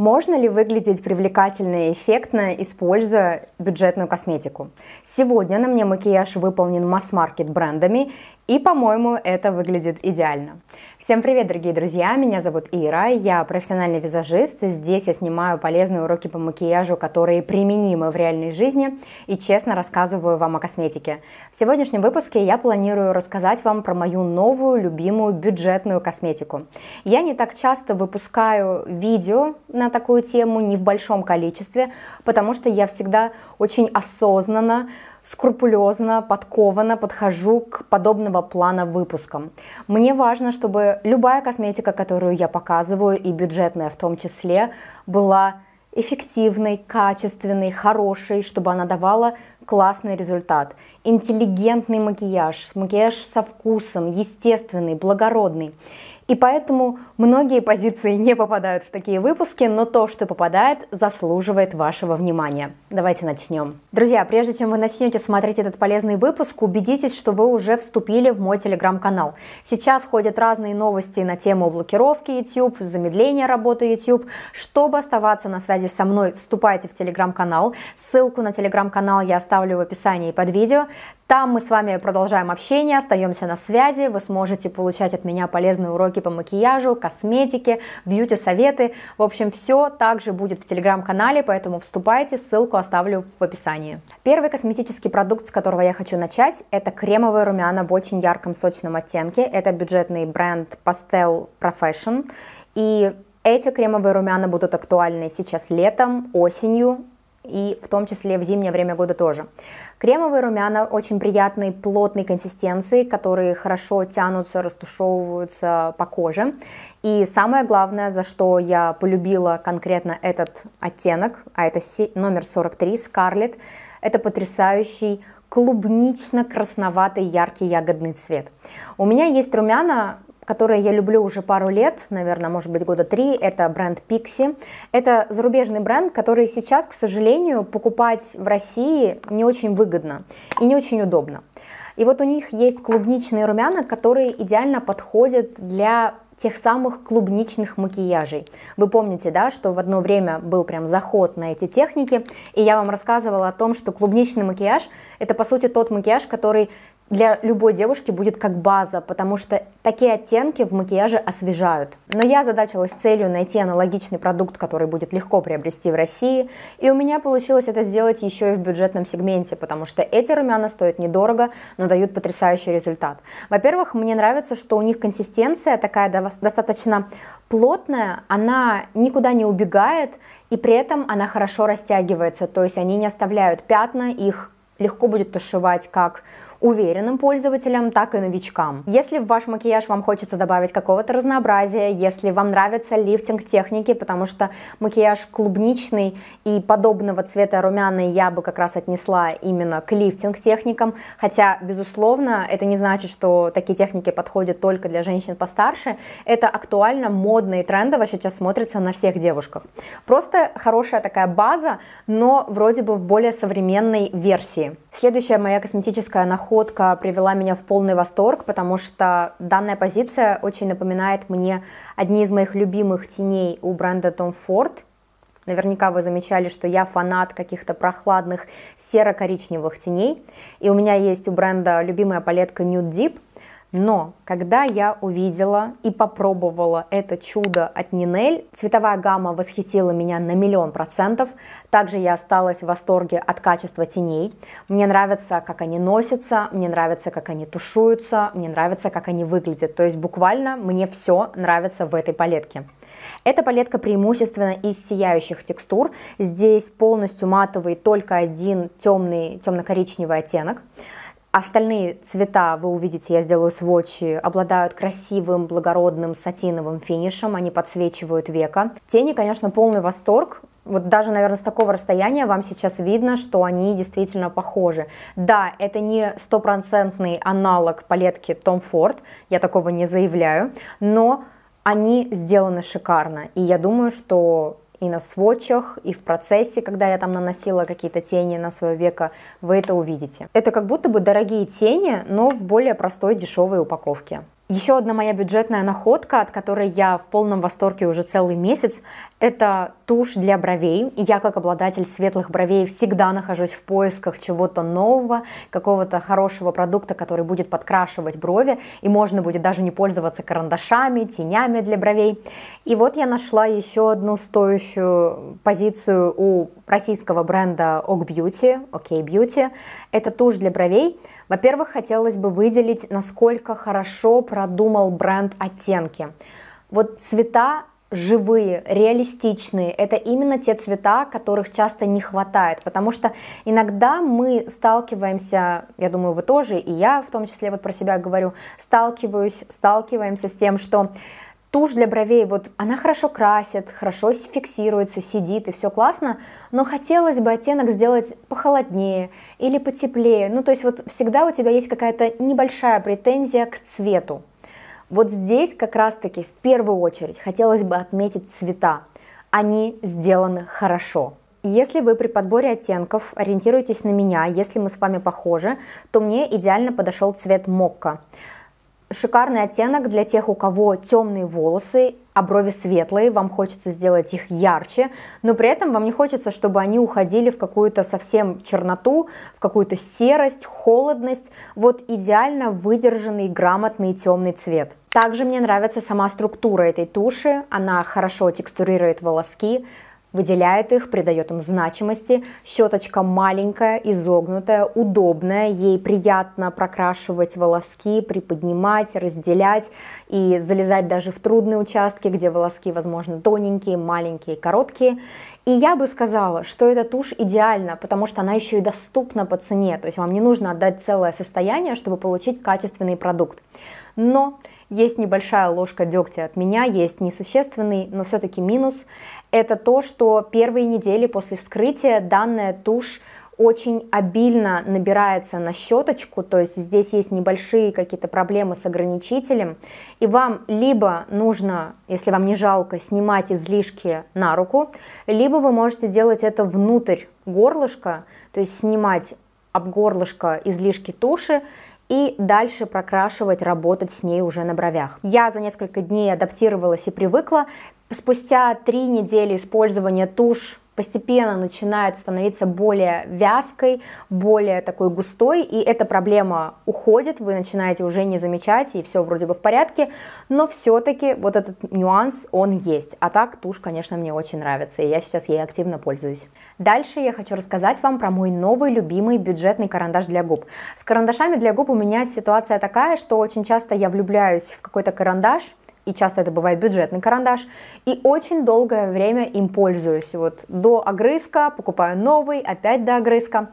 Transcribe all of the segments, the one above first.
Можно ли выглядеть привлекательно и эффектно, используя бюджетную косметику? Сегодня на мне макияж выполнен масс-маркет брендами, и, по-моему, это выглядит идеально. Всем привет, дорогие друзья! Меня зовут Ира, я профессиональный визажист. Здесь я снимаю полезные уроки по макияжу, которые применимы в реальной жизни, и честно рассказываю вам о косметике. В сегодняшнем выпуске я планирую рассказать вам про мою новую, любимую бюджетную косметику. Я не так часто выпускаю видео на такую тему, не в большом количестве, потому что я всегда очень осознанно скрупулезно, подкованно подхожу к подобного плана выпускам. Мне важно, чтобы любая косметика, которую я показываю, и бюджетная в том числе, была эффективной, качественной, хорошей, чтобы она давала классный результат интеллигентный макияж, макияж со вкусом, естественный, благородный. И поэтому многие позиции не попадают в такие выпуски, но то, что попадает, заслуживает вашего внимания. Давайте начнем. Друзья, прежде чем вы начнете смотреть этот полезный выпуск, убедитесь, что вы уже вступили в мой телеграм-канал. Сейчас ходят разные новости на тему блокировки YouTube, замедления работы YouTube. Чтобы оставаться на связи со мной, вступайте в телеграм-канал. Ссылку на телеграм-канал я оставлю в описании под видео. Там мы с вами продолжаем общение, остаемся на связи, вы сможете получать от меня полезные уроки по макияжу, косметике, бьюти-советы. В общем, все также будет в телеграм-канале, поэтому вступайте, ссылку оставлю в описании. Первый косметический продукт, с которого я хочу начать, это кремовые румяна в очень ярком сочном оттенке. Это бюджетный бренд Pastel Profession. И эти кремовые румяна будут актуальны сейчас летом, осенью, и в том числе в зимнее время года тоже. Кремовые румяна очень приятной плотной консистенции, которые хорошо тянутся, растушевываются по коже. И самое главное, за что я полюбила конкретно этот оттенок, а это номер 43, Scarlet, это потрясающий клубнично-красноватый яркий ягодный цвет. У меня есть румяна, которые я люблю уже пару лет, наверное, может быть, года три, это бренд Pixi. Это зарубежный бренд, который сейчас, к сожалению, покупать в России не очень выгодно и не очень удобно. И вот у них есть клубничные румяна, которые идеально подходят для тех самых клубничных макияжей. Вы помните, да, что в одно время был прям заход на эти техники, и я вам рассказывала о том, что клубничный макияж – это, по сути, тот макияж, который для любой девушки будет как база, потому что такие оттенки в макияже освежают. Но я задачилась целью найти аналогичный продукт, который будет легко приобрести в России, и у меня получилось это сделать еще и в бюджетном сегменте, потому что эти румяна стоят недорого, но дают потрясающий результат. Во-первых, мне нравится, что у них консистенция такая достаточно плотная, она никуда не убегает, и при этом она хорошо растягивается, то есть они не оставляют пятна, их легко будет тушевать как уверенным пользователям, так и новичкам. Если в ваш макияж вам хочется добавить какого-то разнообразия, если вам нравится лифтинг техники, потому что макияж клубничный и подобного цвета румяный я бы как раз отнесла именно к лифтинг техникам, хотя, безусловно, это не значит, что такие техники подходят только для женщин постарше, это актуально, модно и трендово сейчас смотрится на всех девушках. Просто хорошая такая база, но вроде бы в более современной версии. Следующая моя косметическая находка привела меня в полный восторг, потому что данная позиция очень напоминает мне одни из моих любимых теней у бренда Tom Ford. Наверняка вы замечали, что я фанат каких-то прохладных серо-коричневых теней. И у меня есть у бренда любимая палетка Nude Deep – но когда я увидела и попробовала это чудо от Нинель, цветовая гамма восхитила меня на миллион процентов. Также я осталась в восторге от качества теней. Мне нравится, как они носятся, мне нравится, как они тушуются, мне нравится, как они выглядят. То есть буквально мне все нравится в этой палетке. Эта палетка преимущественно из сияющих текстур. Здесь полностью матовый только один темный, темно-коричневый оттенок. Остальные цвета, вы увидите, я сделаю сводчи, обладают красивым, благородным сатиновым финишем, они подсвечивают века. Тени, конечно, полный восторг. Вот даже, наверное, с такого расстояния вам сейчас видно, что они действительно похожи. Да, это не стопроцентный аналог палетки Tom Ford, я такого не заявляю, но они сделаны шикарно. И я думаю, что и на сводчах, и в процессе, когда я там наносила какие-то тени на свое веко, вы это увидите. Это как будто бы дорогие тени, но в более простой дешевой упаковке. Еще одна моя бюджетная находка, от которой я в полном восторге уже целый месяц, это тушь для бровей. И я, как обладатель светлых бровей, всегда нахожусь в поисках чего-то нового, какого-то хорошего продукта, который будет подкрашивать брови, и можно будет даже не пользоваться карандашами, тенями для бровей. И вот я нашла еще одну стоящую позицию у российского бренда OK Beauty, OK Beauty. Это тушь для бровей. Во-первых, хотелось бы выделить, насколько хорошо продумал бренд оттенки. Вот цвета живые, реалистичные. Это именно те цвета, которых часто не хватает, потому что иногда мы сталкиваемся, я думаю, вы тоже, и я в том числе вот про себя говорю, сталкиваюсь, сталкиваемся с тем, что тушь для бровей, вот она хорошо красит, хорошо фиксируется, сидит и все классно, но хотелось бы оттенок сделать похолоднее или потеплее. Ну, то есть вот всегда у тебя есть какая-то небольшая претензия к цвету. Вот здесь как раз-таки в первую очередь хотелось бы отметить цвета. Они сделаны хорошо. Если вы при подборе оттенков ориентируетесь на меня, если мы с вами похожи, то мне идеально подошел цвет мокка. Шикарный оттенок для тех, у кого темные волосы, а брови светлые, вам хочется сделать их ярче, но при этом вам не хочется, чтобы они уходили в какую-то совсем черноту, в какую-то серость, холодность. Вот идеально выдержанный, грамотный темный цвет. Также мне нравится сама структура этой туши, она хорошо текстурирует волоски, выделяет их, придает им значимости. Щеточка маленькая, изогнутая, удобная, ей приятно прокрашивать волоски, приподнимать, разделять и залезать даже в трудные участки, где волоски, возможно, тоненькие, маленькие, короткие. И я бы сказала, что эта тушь идеальна, потому что она еще и доступна по цене, то есть вам не нужно отдать целое состояние, чтобы получить качественный продукт. Но есть небольшая ложка дегтя от меня, есть несущественный, но все-таки минус. Это то, что первые недели после вскрытия данная тушь очень обильно набирается на щеточку, то есть здесь есть небольшие какие-то проблемы с ограничителем, и вам либо нужно, если вам не жалко, снимать излишки на руку, либо вы можете делать это внутрь горлышка, то есть снимать об горлышко излишки туши и дальше прокрашивать, работать с ней уже на бровях. Я за несколько дней адаптировалась и привыкла. Спустя три недели использования туш постепенно начинает становиться более вязкой, более такой густой, и эта проблема уходит, вы начинаете уже не замечать, и все вроде бы в порядке, но все-таки вот этот нюанс, он есть. А так тушь, конечно, мне очень нравится, и я сейчас ей активно пользуюсь. Дальше я хочу рассказать вам про мой новый любимый бюджетный карандаш для губ. С карандашами для губ у меня ситуация такая, что очень часто я влюбляюсь в какой-то карандаш, и часто это бывает бюджетный карандаш, и очень долгое время им пользуюсь. Вот до огрызка, покупаю новый, опять до огрызка.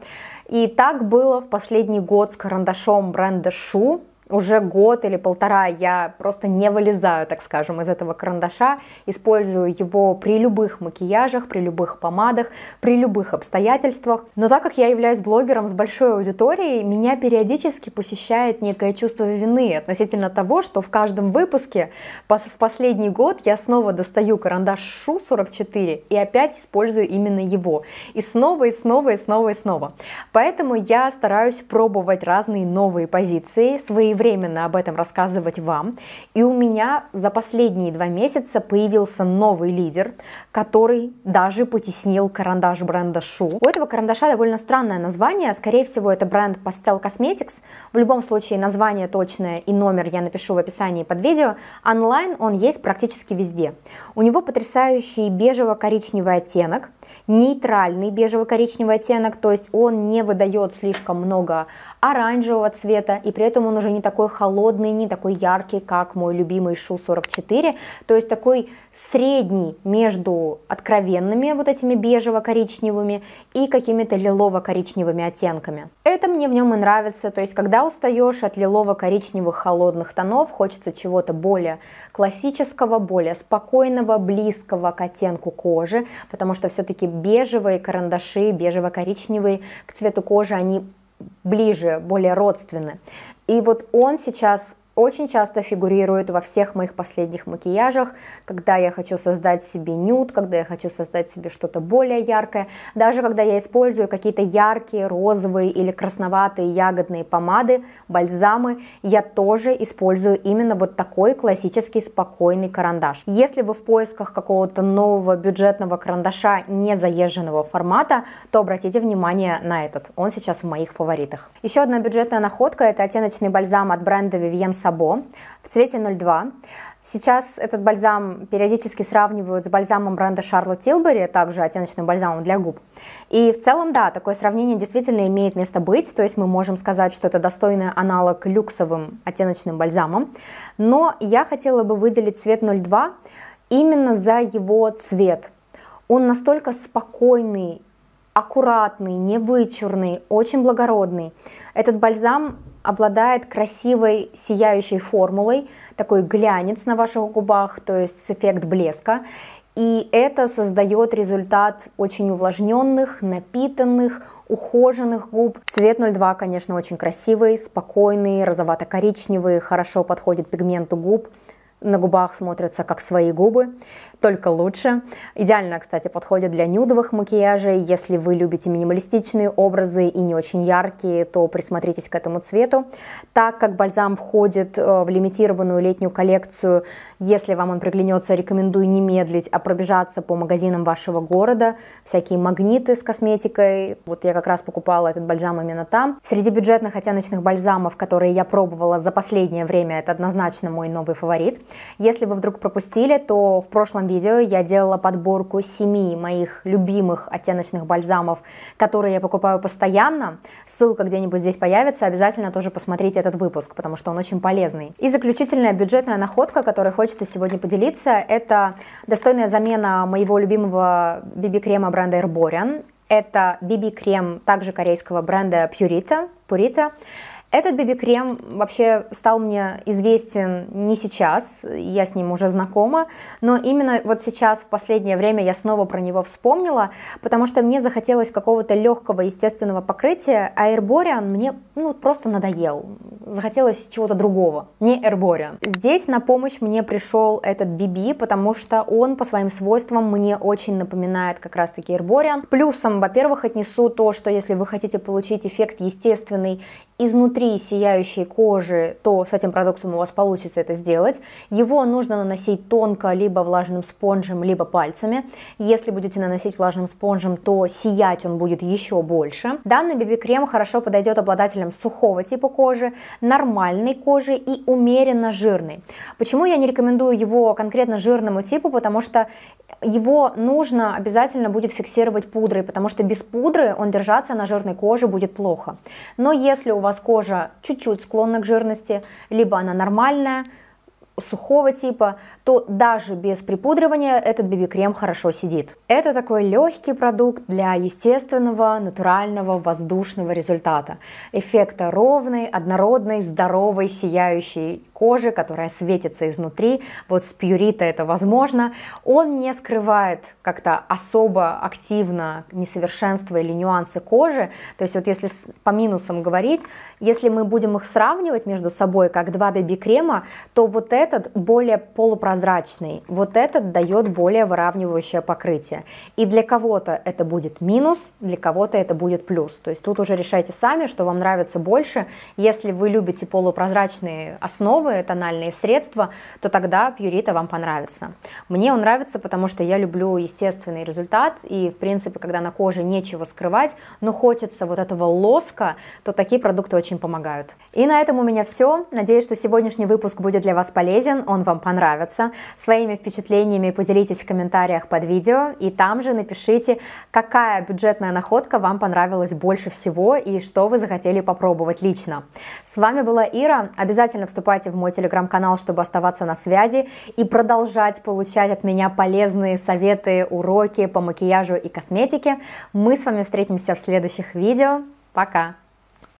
И так было в последний год с карандашом бренда Шу уже год или полтора я просто не вылезаю, так скажем, из этого карандаша, использую его при любых макияжах, при любых помадах, при любых обстоятельствах. Но так как я являюсь блогером с большой аудиторией, меня периодически посещает некое чувство вины относительно того, что в каждом выпуске в последний год я снова достаю карандаш Шу 44 и опять использую именно его. И снова, и снова, и снова, и снова. Поэтому я стараюсь пробовать разные новые позиции, свои своевременно об этом рассказывать вам. И у меня за последние два месяца появился новый лидер, который даже потеснил карандаш бренда Шу. У этого карандаша довольно странное название. Скорее всего, это бренд Pastel Cosmetics. В любом случае, название точное и номер я напишу в описании под видео. Онлайн он есть практически везде. У него потрясающий бежево-коричневый оттенок, нейтральный бежево-коричневый оттенок, то есть он не выдает слишком много оранжевого цвета, и при этом он уже не такой холодный, не такой яркий, как мой любимый Шу 44, то есть такой средний между откровенными вот этими бежево-коричневыми и какими-то лилово-коричневыми оттенками. Это мне в нем и нравится, то есть когда устаешь от лилово-коричневых холодных тонов, хочется чего-то более классического, более спокойного, близкого к оттенку кожи, потому что все-таки бежевые карандаши, бежево-коричневые к цвету кожи, они ближе, более родственны. И вот он сейчас очень часто фигурирует во всех моих последних макияжах, когда я хочу создать себе нюд, когда я хочу создать себе что-то более яркое, даже когда я использую какие-то яркие розовые или красноватые ягодные помады, бальзамы, я тоже использую именно вот такой классический спокойный карандаш. Если вы в поисках какого-то нового бюджетного карандаша не заезженного формата, то обратите внимание на этот, он сейчас в моих фаворитах. Еще одна бюджетная находка – это оттеночный бальзам от бренда Vivienne Сабо в цвете 02. Сейчас этот бальзам периодически сравнивают с бальзамом бренда Шарло Тилбери, также оттеночным бальзамом для губ. И в целом, да, такое сравнение действительно имеет место быть, то есть мы можем сказать, что это достойный аналог люксовым оттеночным бальзамам. Но я хотела бы выделить цвет 02 именно за его цвет. Он настолько спокойный, аккуратный, невычурный, очень благородный. Этот бальзам обладает красивой сияющей формулой, такой глянец на ваших губах, то есть эффект блеска. И это создает результат очень увлажненных, напитанных, ухоженных губ. Цвет 02, конечно, очень красивый, спокойный, розовато-коричневый, хорошо подходит пигменту губ на губах смотрятся как свои губы только лучше. Идеально, кстати, подходит для нюдовых макияжей. Если вы любите минималистичные образы и не очень яркие, то присмотритесь к этому цвету. Так как бальзам входит э, в лимитированную летнюю коллекцию, если вам он приглянется, рекомендую не медлить, а пробежаться по магазинам вашего города. Всякие магниты с косметикой. Вот я как раз покупала этот бальзам именно там. Среди бюджетных оттеночных бальзамов, которые я пробовала за последнее время, это однозначно мой новый фаворит. Если вы вдруг пропустили, то в прошлом видео я делала подборку семи моих любимых оттеночных бальзамов, которые я покупаю постоянно. Ссылка где-нибудь здесь появится, обязательно тоже посмотрите этот выпуск, потому что он очень полезный. И заключительная бюджетная находка, которой хочется сегодня поделиться, это достойная замена моего любимого BB-крема бренда Herborian. Это BB-крем также корейского бренда Purita. Purita. Этот BB-крем вообще стал мне известен не сейчас, я с ним уже знакома, но именно вот сейчас, в последнее время, я снова про него вспомнила, потому что мне захотелось какого-то легкого естественного покрытия, а Airborean мне ну, просто надоел, захотелось чего-то другого, не Airborean. Здесь на помощь мне пришел этот BB, потому что он по своим свойствам мне очень напоминает как раз-таки Airborean. Плюсом, во-первых, отнесу то, что если вы хотите получить эффект естественный изнутри сияющей кожи, то с этим продуктом у вас получится это сделать. Его нужно наносить тонко, либо влажным спонжем, либо пальцами. Если будете наносить влажным спонжем, то сиять он будет еще больше. Данный BB-крем хорошо подойдет обладателям сухого типа кожи, нормальной кожи и умеренно жирной. Почему я не рекомендую его конкретно жирному типу? Потому что его нужно обязательно будет фиксировать пудрой, потому что без пудры он держаться на жирной коже будет плохо. Но если у вас кожа чуть-чуть склонна к жирности, либо она нормальная, сухого типа, то даже без припудривания этот BB-крем хорошо сидит. Это такой легкий продукт для естественного, натурального, воздушного результата. Эффекта ровный, однородный, здоровый, сияющий кожи, которая светится изнутри, вот с пьюрита это возможно, он не скрывает как-то особо активно несовершенства или нюансы кожи, то есть вот если по минусам говорить, если мы будем их сравнивать между собой как два BB-крема, то вот этот более полупрозрачный, вот этот дает более выравнивающее покрытие. И для кого-то это будет минус, для кого-то это будет плюс. То есть тут уже решайте сами, что вам нравится больше. Если вы любите полупрозрачные основы, новые тональные средства, то тогда Пьюрита вам понравится. Мне он нравится, потому что я люблю естественный результат, и, в принципе, когда на коже нечего скрывать, но хочется вот этого лоска, то такие продукты очень помогают. И на этом у меня все. Надеюсь, что сегодняшний выпуск будет для вас полезен, он вам понравится. Своими впечатлениями поделитесь в комментариях под видео, и там же напишите, какая бюджетная находка вам понравилась больше всего, и что вы захотели попробовать лично. С вами была Ира. Обязательно вступайте в мой телеграм-канал, чтобы оставаться на связи и продолжать получать от меня полезные советы, уроки по макияжу и косметике. Мы с вами встретимся в следующих видео. Пока!